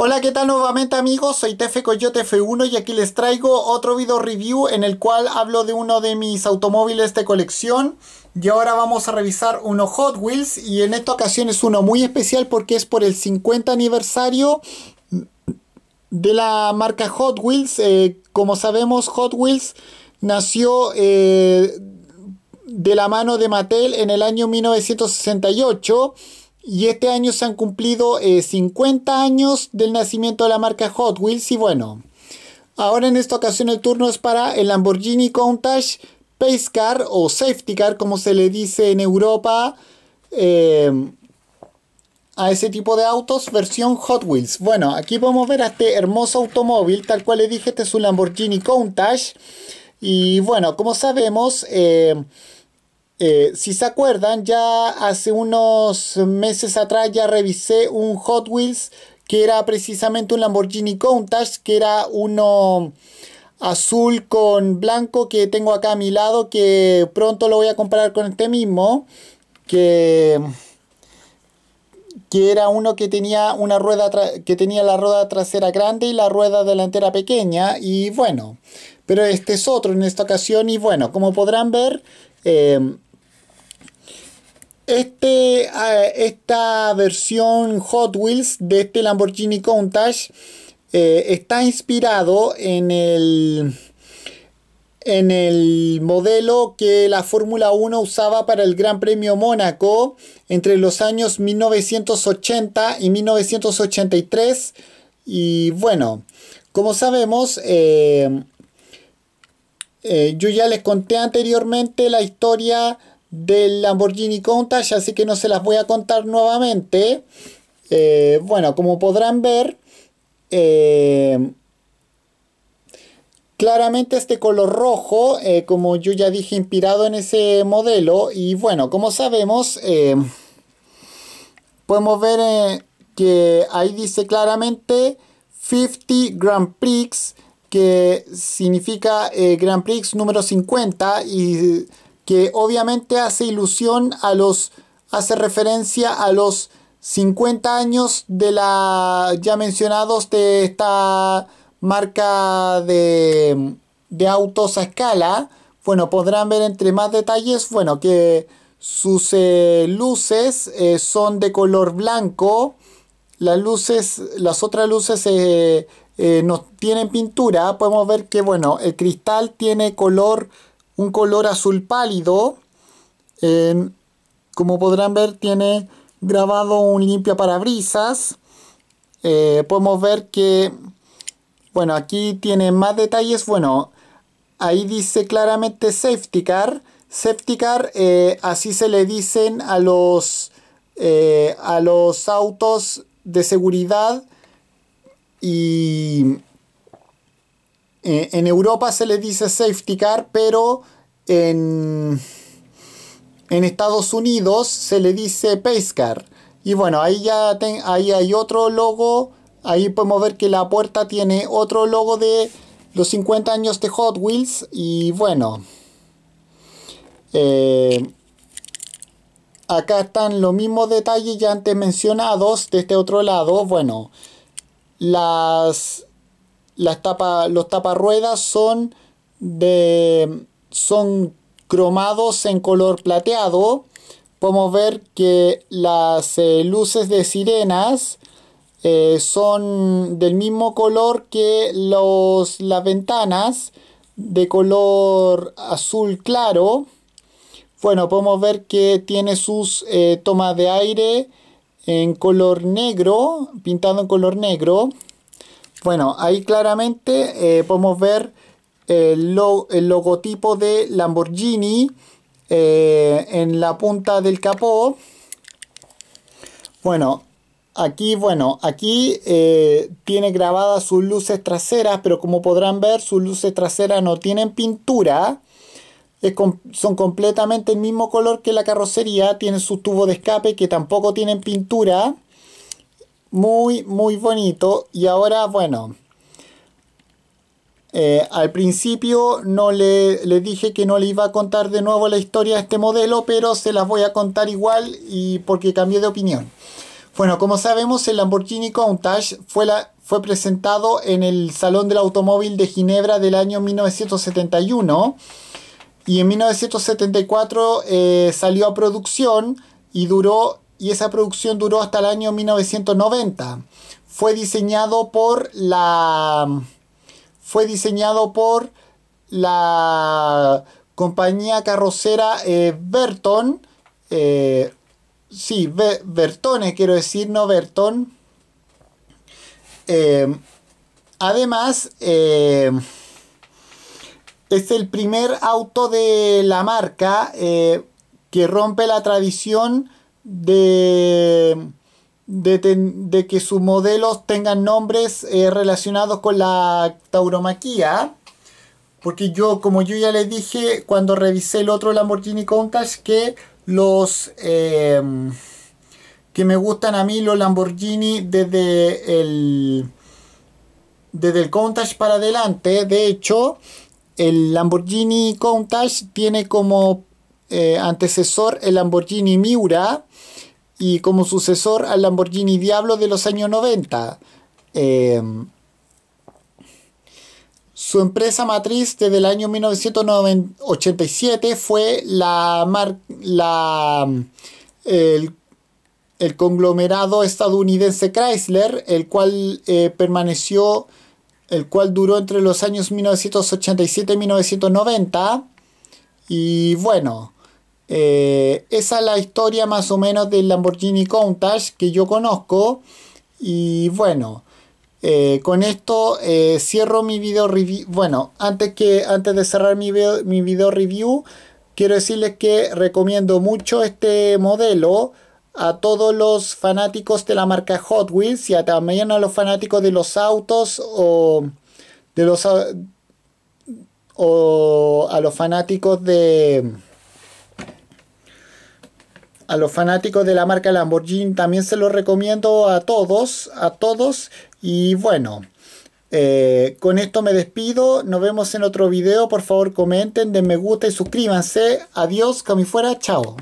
Hola, ¿qué tal nuevamente amigos? Soy Tefe Coyote F1 y aquí les traigo otro video review en el cual hablo de uno de mis automóviles de colección y ahora vamos a revisar uno Hot Wheels y en esta ocasión es uno muy especial porque es por el 50 aniversario de la marca Hot Wheels. Eh, como sabemos, Hot Wheels nació eh, de la mano de Mattel en el año 1968 y este año se han cumplido 50 eh, años del nacimiento de la marca Hot Wheels y bueno, ahora en esta ocasión el turno es para el Lamborghini Countach Pace Car o Safety Car como se le dice en Europa eh, a ese tipo de autos versión Hot Wheels. Bueno, aquí podemos ver a este hermoso automóvil, tal cual le dije, este es un Lamborghini Countach y bueno, como sabemos... Eh, eh, si se acuerdan, ya hace unos meses atrás ya revisé un Hot Wheels que era precisamente un Lamborghini Countach, que era uno azul con blanco que tengo acá a mi lado, que pronto lo voy a comparar con este mismo, que, que era uno que tenía, una rueda que tenía la rueda trasera grande y la rueda delantera pequeña, y bueno, pero este es otro en esta ocasión, y bueno, como podrán ver, eh, este, ah, esta versión Hot Wheels de este Lamborghini Countach eh, está inspirado en el, en el modelo que la Fórmula 1 usaba para el Gran Premio Mónaco entre los años 1980 y 1983. Y bueno, como sabemos, eh, eh, yo ya les conté anteriormente la historia del Lamborghini Countach, así que no se las voy a contar nuevamente. Eh, bueno, como podrán ver, eh, claramente este color rojo, eh, como yo ya dije, inspirado en ese modelo. Y bueno, como sabemos, podemos ver que ahí dice claramente 50 Grand Prix, que significa Grand Prix número 50 y que obviamente hace ilusión a los, hace referencia a los 50 años de la ya mencionados de esta marca de, de autos a escala. Bueno, podrán ver entre más detalles, bueno, que sus eh, luces eh, son de color blanco. Las luces, las otras luces eh, no tienen pintura. Podemos ver que, bueno, el cristal tiene color un color azul pálido. como podrán ver, tiene grabado un limpio parabrisas. Eh, podemos ver que, bueno, aquí tiene más detalles. Bueno, ahí dice claramente safety car. Safety car, eh, así se le dicen a los, eh, a los autos de seguridad. Y eh, en Europa se le dice safety car, pero en, en Estados Unidos se le dice pace car. Y bueno, ahí ya ahí hay otro logo. Ahí podemos ver que la puerta tiene otro logo de los 50 años de Hot Wheels. Y bueno. Eh, acá están los mismos detalles ya antes mencionados de este otro lado. Bueno, las, las los taparruedas son, de, son cromados en color plateado. Podemos ver que las eh, luces de sirenas eh, son del mismo color que las ventanas de color azul claro. Bueno, podemos ver que tiene sus eh, tomas de aire en color negro, pintado en color negro. Bueno, ahí claramente eh, podemos ver eh, el, logotipo de Lamborghini eh, en la punta del capó. Bueno, aquí, bueno, aquí tiene grabadas sus luces traseras, pero como podrán ver, sus luces traseras no tienen pintura. son completamente el mismo color que la carrocería. Tienen sus tubos de escape que tampoco tienen pintura muy, muy bonito. Y ahora, bueno, eh, al principio no le, dije que no le iba a contar de nuevo la historia de este modelo, pero se las voy a contar igual y porque cambié de opinión. Bueno, como sabemos, el Lamborghini Countach fue, la, fue presentado en el Salón del Automóvil de Ginebra del año 1971 y en 1974 eh, salió a producción y duró y esa producción duró hasta el año 1990. Fue diseñado por la fue diseñado por la compañía carrocera eh, Berton eh, sí, Bertone quiero decir, no Berton eh, además es el primer auto de la marca que rompe la tradición de, que sus modelos tengan nombres eh, relacionados con la tauromaquía. Porque yo, como yo ya les dije cuando revisé el otro Lamborghini Countach, que los eh, que me gustan a mí los Lamborghini desde el desde el Countach para adelante. De hecho, el Lamborghini Countach tiene como eh, antecesor el Lamborghini Miura y como sucesor al Lamborghini Diablo de los años 90. Em, su empresa matriz desde el año 1987 fue la, la mm, el, conglomerado estadounidense Chrysler, el cual eh, permaneció, el cual duró entre los años 1987 y 1990. Y bueno, eh, esa es la historia más o menos del Lamborghini Countach que yo conozco. Y bueno, eh, con esto eh, cierro mi video review. Bueno, antes, que, antes de cerrar mi video, review, quiero decirles que recomiendo mucho este modelo a todos los fanáticos de la marca Hot Wheels y también a los fanáticos de los autos o de los o a los fanáticos de a los fanáticos de la marca Lamborghini también se los recomiendo a todos, a todos. Y bueno, eh, con esto me despido. Nos vemos en otro video. Por favor comenten, den me gusta y suscríbanse. Adiós, que fuera. Chao.